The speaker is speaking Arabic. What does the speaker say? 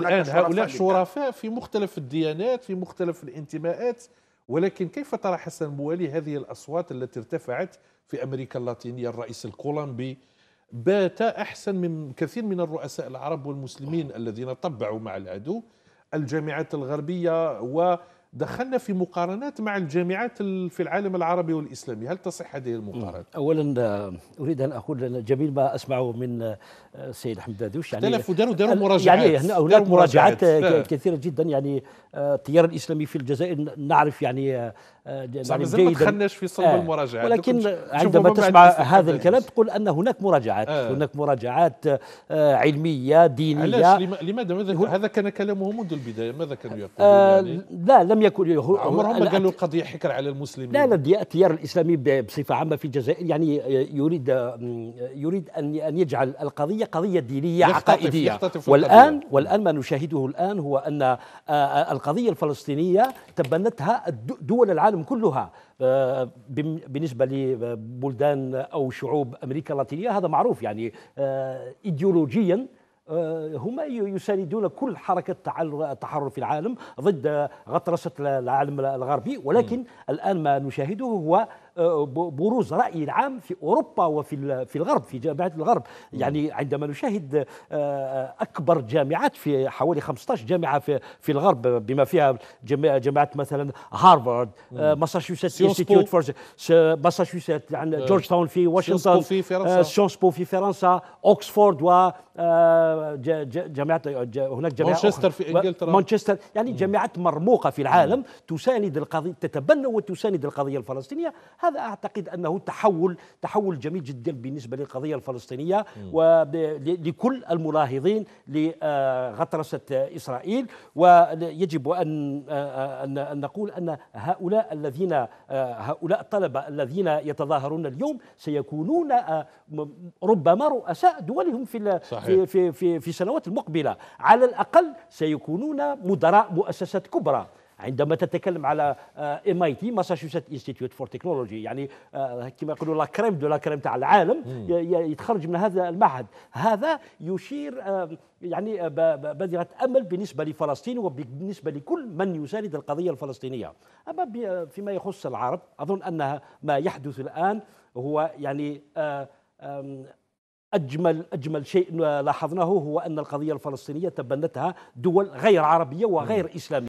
الآن هؤلاء شرفاء في مختلف الديانات في مختلف الانتماءات ولكن كيف ترى حسن موالي هذه الأصوات التي ارتفعت في أمريكا اللاتينية الرئيس الكولومبي بات أحسن من كثير من الرؤساء العرب والمسلمين الذين طبعوا مع العدو الجامعات الغربية و دخلنا في مقارنات مع الجامعات في العالم العربي والاسلامي، هل تصح هذه المقارنه؟ اولا آه، اريد ان اقول جميل ما اسمعه من السيد آه، احمد دادوش يعني اختلفوا داروا داروا مراجعات يعني هناك مراجعات آه. كثيره جدا يعني التيار الاسلامي في الجزائر نعرف يعني آه، يعني جيدا ما تخناش في صلب آه المراجعات ولكن عندما تسمع هذا الكلام تقول ان هناك مراجعات آه هناك مراجعات آه علميه دينيه علاش لماذا ماذا هذا كان كلامه منذ البدايه ماذا كانوا يقولون آه يعني لا لم يكن عمرهم ما قالوا القضيه حكر على المسلمين لا لا التيار الاسلامي بصفه عامه في الجزائر يعني آه، يريد آه، يريد ان ان يجعل القضيه قضيه دينيه يختطف عقائديه يختطف والان والان ما نشاهده الان هو ان القضيه الفلسطينيه تبنتها دول العالم العالم كلها آه، بالنسبة لبلدان أو شعوب أمريكا اللاتينية هذا معروف يعني آه، إيديولوجيا آه، هم يساندون كل حركة تحرر في العالم ضد غطرسة العالم الغربي ولكن م. الآن ما نشاهده هو آه، بروز رأي العام في أوروبا وفي في الغرب في جامعات الغرب يعني عندما نشاهد آه، أكبر جامعات في حوالي 15 جامعة في, في الغرب بما فيها جامعة مثلا هارفارد ماساتشوستس انستيتيوت فور ماساتشوستس جورج تاون في واشنطن سيونس بو في فرنسا اوكسفورد و جامعه هناك جامعه مانشستر في انجلترا مانشستر يعني جامعات مرموقه في العالم تساند القضيه تتبنى وتساند القضيه الفلسطينيه هذا اعتقد انه تحول تحول جميل جدا بالنسبه للقضيه الفلسطينيه ولكل المناهضين لغطرسه آه، اسرائيل ويجب آه، آه، ان ان نقول ان هؤلاء الذين هؤلاء الطلبه الذين يتظاهرون اليوم سيكونون ربما رؤساء دولهم في صحيح. في في في في السنوات المقبله على الاقل سيكونون مدراء مؤسسات كبرى عندما تتكلم على ام اي تي ماساتشوست انستيتيوت فور تكنولوجي يعني آه، كما يقولوا لا كريم دو لا كريم تاع العالم يتخرج من هذا المعهد هذا يشير آه، يعني آه، بذره امل بالنسبه لفلسطين وبالنسبه لكل من يساند القضيه الفلسطينيه اما فيما يخص العرب اظن ان ما يحدث الان هو يعني أجمل أجمل شيء لاحظناه هو أن القضية الفلسطينية تبنتها دول غير عربية وغير إسلامية